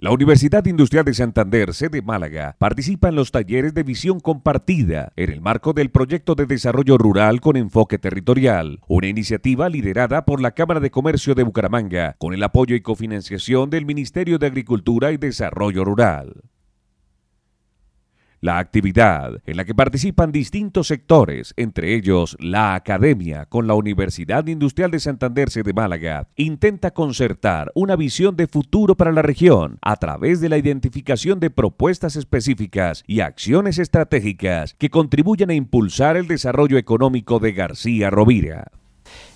La Universidad Industrial de Santander, sede Málaga, participa en los talleres de visión compartida en el marco del proyecto de desarrollo rural con enfoque territorial, una iniciativa liderada por la Cámara de Comercio de Bucaramanga con el apoyo y cofinanciación del Ministerio de Agricultura y Desarrollo Rural la actividad en la que participan distintos sectores, entre ellos la academia con la Universidad Industrial de Santander de Málaga, intenta concertar una visión de futuro para la región a través de la identificación de propuestas específicas y acciones estratégicas que contribuyan a impulsar el desarrollo económico de García Rovira.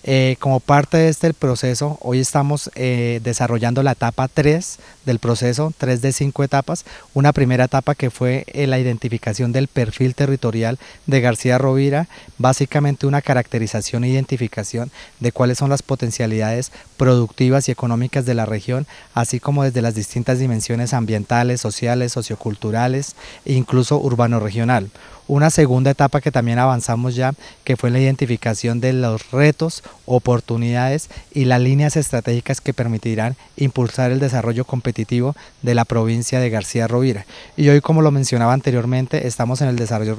Eh, como parte de este proceso, hoy estamos eh, desarrollando la etapa 3 del proceso, 3 de 5 etapas. Una primera etapa que fue eh, la identificación del perfil territorial de García Rovira, básicamente una caracterización e identificación de cuáles son las potencialidades productivas y económicas de la región, así como desde las distintas dimensiones ambientales, sociales, socioculturales e incluso urbano-regional una segunda etapa que también avanzamos ya, que fue la identificación de los retos oportunidades y las líneas estratégicas que permitirán impulsar el desarrollo competitivo de la provincia de García Rovira. Y hoy, como lo mencionaba anteriormente, estamos en el desarrollo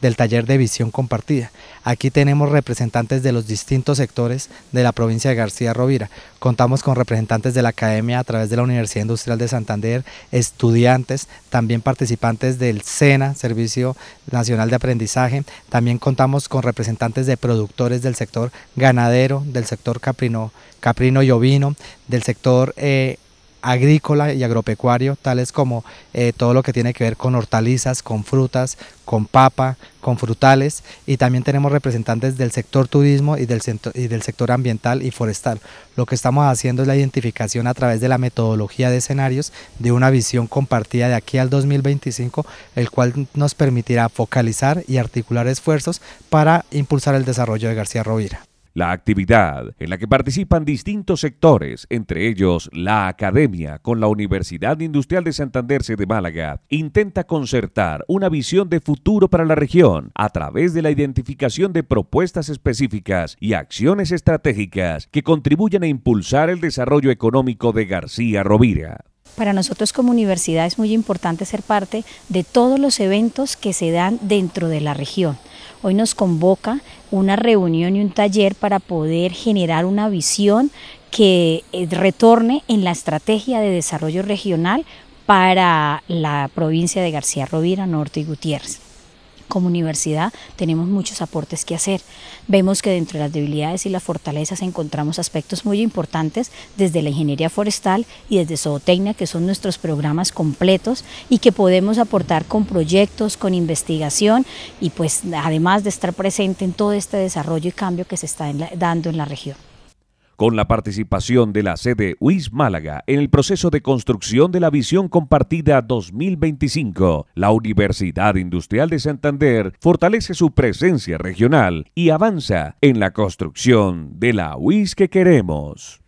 del taller de visión compartida. Aquí tenemos representantes de los distintos sectores de la provincia de García Rovira. Contamos con representantes de la academia a través de la Universidad Industrial de Santander, estudiantes, también participantes del SENA, Servicio Nacional de Aprendizaje. También contamos con representantes de productores del sector ganadero, del sector caprino, caprino y ovino, del sector eh, agrícola y agropecuario, tales como eh, todo lo que tiene que ver con hortalizas, con frutas, con papa, con frutales, y también tenemos representantes del sector turismo y del, y del sector ambiental y forestal. Lo que estamos haciendo es la identificación a través de la metodología de escenarios de una visión compartida de aquí al 2025, el cual nos permitirá focalizar y articular esfuerzos para impulsar el desarrollo de García Rovira la actividad en la que participan distintos sectores, entre ellos la academia con la Universidad Industrial de Santander de Málaga, intenta concertar una visión de futuro para la región a través de la identificación de propuestas específicas y acciones estratégicas que contribuyan a impulsar el desarrollo económico de García Rovira. Para nosotros como universidad es muy importante ser parte de todos los eventos que se dan dentro de la región Hoy nos convoca una reunión y un taller para poder generar una visión que eh, retorne en la estrategia de desarrollo regional para la provincia de García Rovira, Norte y Gutiérrez. Como universidad tenemos muchos aportes que hacer. Vemos que dentro de las debilidades y las fortalezas encontramos aspectos muy importantes desde la ingeniería forestal y desde zootecnia, que son nuestros programas completos y que podemos aportar con proyectos, con investigación y pues además de estar presente en todo este desarrollo y cambio que se está dando en la región con la participación de la sede UIS Málaga en el proceso de construcción de la Visión Compartida 2025, la Universidad Industrial de Santander fortalece su presencia regional y avanza en la construcción de la UIS que queremos.